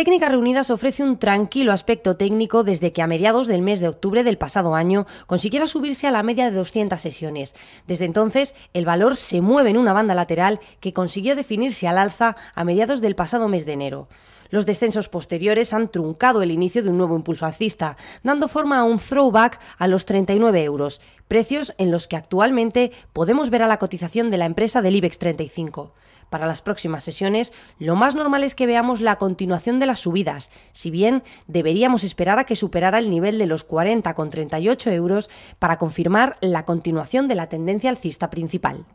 Técnicas Reunidas ofrece un tranquilo aspecto técnico desde que a mediados del mes de octubre del pasado año consiguiera subirse a la media de 200 sesiones. Desde entonces, el valor se mueve en una banda lateral que consiguió definirse al alza a mediados del pasado mes de enero. Los descensos posteriores han truncado el inicio de un nuevo impulso alcista, dando forma a un throwback a los 39 euros, precios en los que actualmente podemos ver a la cotización de la empresa del IBEX 35 para las próximas sesiones, lo más normal es que veamos la continuación de las subidas, si bien deberíamos esperar a que superara el nivel de los 40,38 euros para confirmar la continuación de la tendencia alcista principal.